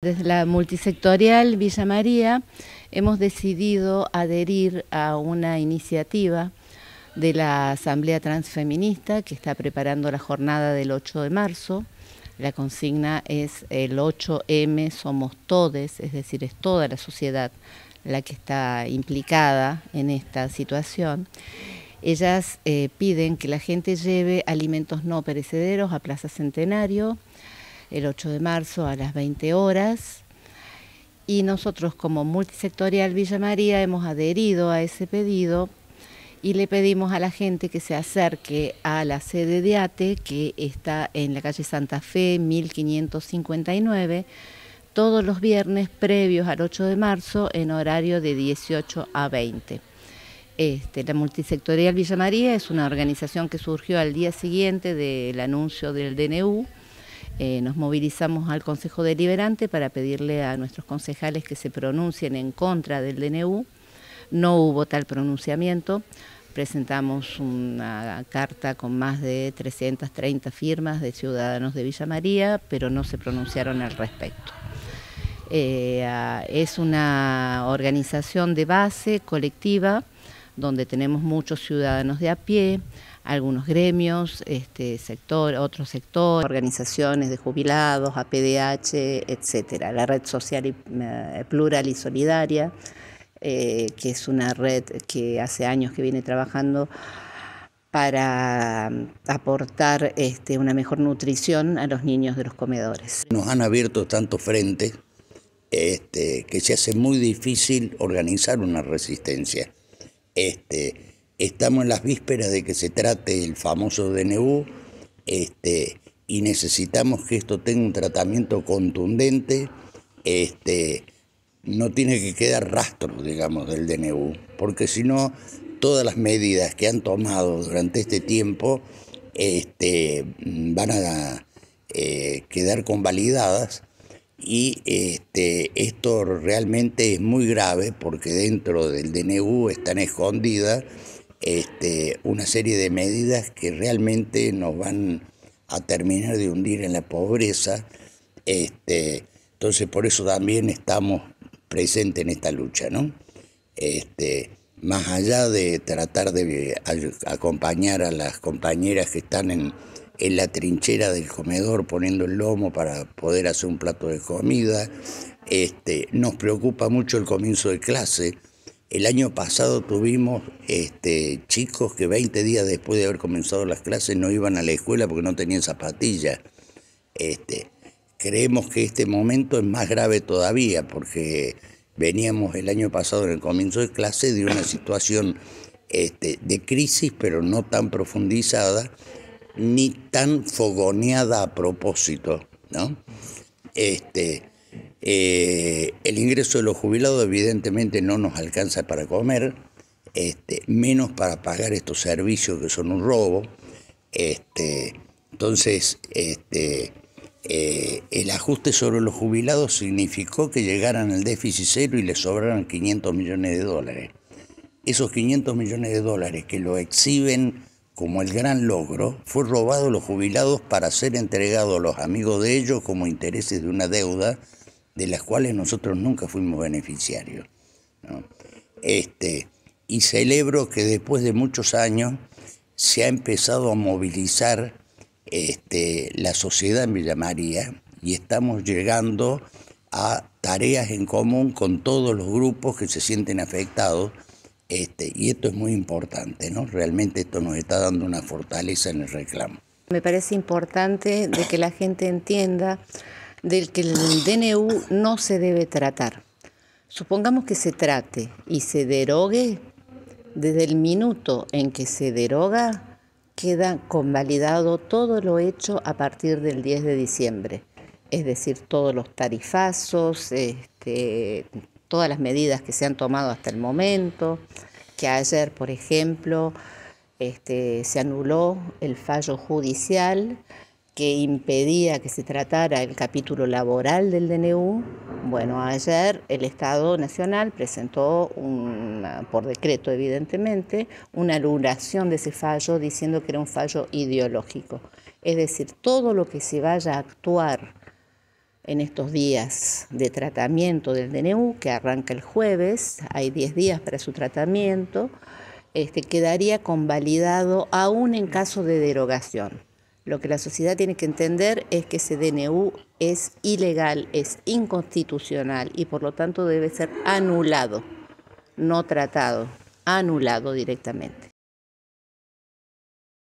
Desde la multisectorial Villa María hemos decidido adherir a una iniciativa de la Asamblea Transfeminista que está preparando la jornada del 8 de marzo. La consigna es el 8M somos todes, es decir, es toda la sociedad la que está implicada en esta situación. Ellas eh, piden que la gente lleve alimentos no perecederos a Plaza Centenario, el 8 de marzo a las 20 horas. Y nosotros como multisectorial Villa María hemos adherido a ese pedido y le pedimos a la gente que se acerque a la sede de ATE, que está en la calle Santa Fe 1559, todos los viernes previos al 8 de marzo en horario de 18 a 20. Este, la multisectorial Villa María es una organización que surgió al día siguiente del anuncio del DNU eh, nos movilizamos al Consejo Deliberante para pedirle a nuestros concejales que se pronuncien en contra del DNU. No hubo tal pronunciamiento. Presentamos una carta con más de 330 firmas de ciudadanos de Villa María, pero no se pronunciaron al respecto. Eh, es una organización de base colectiva donde tenemos muchos ciudadanos de a pie, algunos gremios, este sector, otros sectores, organizaciones de jubilados, APDH, etcétera. La red social eh, plural y solidaria, eh, que es una red que hace años que viene trabajando para mm, aportar este, una mejor nutrición a los niños de los comedores. Nos han abierto tanto frente este, que se hace muy difícil organizar una resistencia. Este, estamos en las vísperas de que se trate el famoso DNU este, y necesitamos que esto tenga un tratamiento contundente. Este, no tiene que quedar rastro, digamos, del DNU, porque si no, todas las medidas que han tomado durante este tiempo este, van a eh, quedar convalidadas y este, esto realmente es muy grave porque dentro del DNU están escondidas este, una serie de medidas que realmente nos van a terminar de hundir en la pobreza. Este, entonces por eso también estamos presentes en esta lucha, ¿no? Este, más allá de tratar de eh, acompañar a las compañeras que están en, en la trinchera del comedor poniendo el lomo para poder hacer un plato de comida. Este, nos preocupa mucho el comienzo de clase. El año pasado tuvimos este, chicos que 20 días después de haber comenzado las clases no iban a la escuela porque no tenían zapatillas. Este, creemos que este momento es más grave todavía porque veníamos el año pasado en el comienzo de clase de una situación este, de crisis pero no tan profundizada ni tan fogoneada a propósito, ¿no? Este, eh, el ingreso de los jubilados evidentemente no nos alcanza para comer, este, menos para pagar estos servicios que son un robo. Este, entonces, este, eh, el ajuste sobre los jubilados significó que llegaran al déficit cero y les sobraran 500 millones de dólares. Esos 500 millones de dólares que lo exhiben como el gran logro, fue robado los jubilados para ser entregado a los amigos de ellos como intereses de una deuda de las cuales nosotros nunca fuimos beneficiarios. Este, y celebro que después de muchos años se ha empezado a movilizar este, la sociedad en Villa María y estamos llegando a tareas en común con todos los grupos que se sienten afectados este, y esto es muy importante, ¿no? Realmente esto nos está dando una fortaleza en el reclamo. Me parece importante de que la gente entienda del que el DNU no se debe tratar. Supongamos que se trate y se derogue, desde el minuto en que se deroga, queda convalidado todo lo hecho a partir del 10 de diciembre. Es decir, todos los tarifazos, este, todas las medidas que se han tomado hasta el momento, que ayer, por ejemplo, este, se anuló el fallo judicial que impedía que se tratara el capítulo laboral del DNU. Bueno, ayer el Estado Nacional presentó, por decreto evidentemente, una anulación de ese fallo diciendo que era un fallo ideológico. Es decir, todo lo que se vaya a actuar en estos días de tratamiento del DNU, que arranca el jueves, hay 10 días para su tratamiento, este, quedaría convalidado aún en caso de derogación. Lo que la sociedad tiene que entender es que ese DNU es ilegal, es inconstitucional y por lo tanto debe ser anulado, no tratado, anulado directamente.